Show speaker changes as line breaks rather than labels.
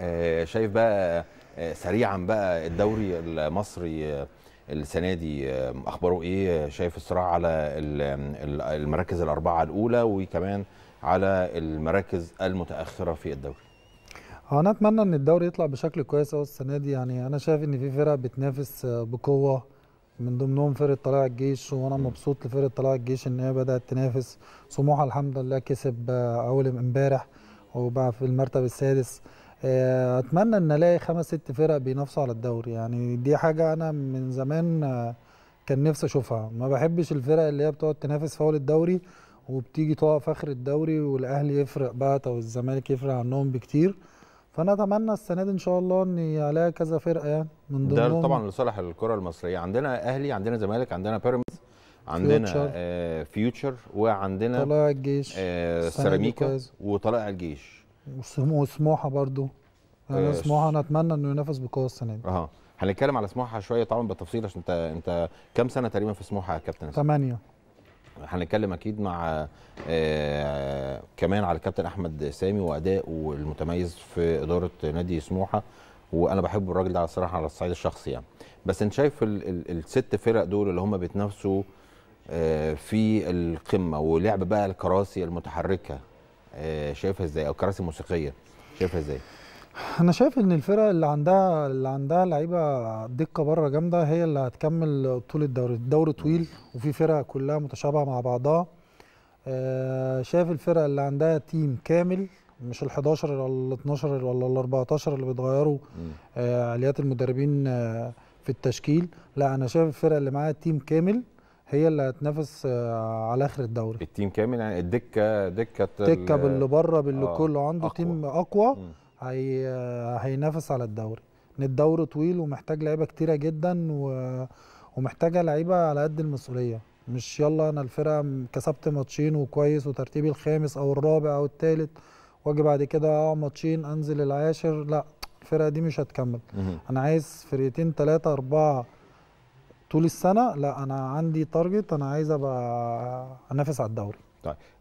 آه، شايف بقى آه، سريعا بقى الدوري المصري آه، السنه دي اخباره ايه شايف الصراع على المراكز الاربعه الاولى وكمان على المراكز المتاخره في الدوري
هو انا اتمنى ان الدوري يطلع بشكل كويس قوي السنه دي يعني انا شايف ان في فرق بتنافس بقوه من ضمنهم فرقه طلائع الجيش وانا مبسوط لفرقه طلائع الجيش ان هي بدات تنافس سموحه الحمد لله كسب اول امبارح وبقى في المرتب السادس آه، اتمنى ان الاقي خمس ست فرق بينافسوا على الدوري يعني دي حاجه انا من زمان آه، كان نفسي اشوفها ما بحبش الفرق اللي هي بتقعد تنافس فوق الدوري وبتيجي تقع في اخر الدوري والاهلي يفرق بقى او الزمالك يفرق عنهم بكتير فانا اتمنى السنه دي ان شاء الله اني الاقي كذا فرقه يعني
من ضمنهم ده طبعا لصالح الكره المصريه عندنا اهلي عندنا زمالك عندنا بيراميدز عندنا فيوتشر, آه فيوتشر وعندنا طلائع الجيش آه سيراميكا وطلائع الجيش
وسموحه برضو يعني آه، سموحه انا اتمنى انه ينافس بقوه السنه دي
اه هنتكلم على سموحه شويه طبعا بالتفصيل عشان انت انت كام سنه تقريبا في سموحه يا كابتن ثمانيه هنتكلم اكيد مع آه كمان على الكابتن احمد سامي وادائه المتميز في اداره نادي سموحه وانا بحب الراجل ده على الصراحه على الصعيد الشخصي يعني بس انت شايف الست فرق دول اللي هم بيتنافسوا آه، في القمه ولعب بقى الكراسي المتحركه آه، شايفها ازاي او الكراسي الموسيقيه شايفها ازاي؟
انا شايف ان الفرق اللي عندها اللي عندها لعيبه دكه بره جامده هي اللي هتكمل طول الدوري الدوري طويل وفي فرق كلها متشابهه مع بعضها آه شايف الفرق اللي عندها تيم كامل مش ال 11 ولا ال 12 ولا ال 14 اللي بيتغيروا آه عليات المدربين آه في التشكيل لا انا شايف الفرق اللي معاها تيم كامل هي اللي هتنافس آه، على اخر الدوري
التيم كامل يعني الدكه دكه دكه باللي بره باللي آه كله
عنده أقوى. تيم اقوى مم. هي هينافس على الدوري ان الدوري طويل ومحتاج لعيبه كتيره جدا و... ومحتاجه لعيبه على قد المسؤوليه مش يلا انا الفرقه كسبت ماتشين وكويس وترتيبي الخامس او الرابع او الثالث واجي بعد كده اه ماتشين انزل العاشر لا الفرقه دي مش هتكمل انا عايز فرقتين ثلاثه اربعه طول السنه لا انا عندي تارجت انا عايز ابقى انافس على الدوري
طيب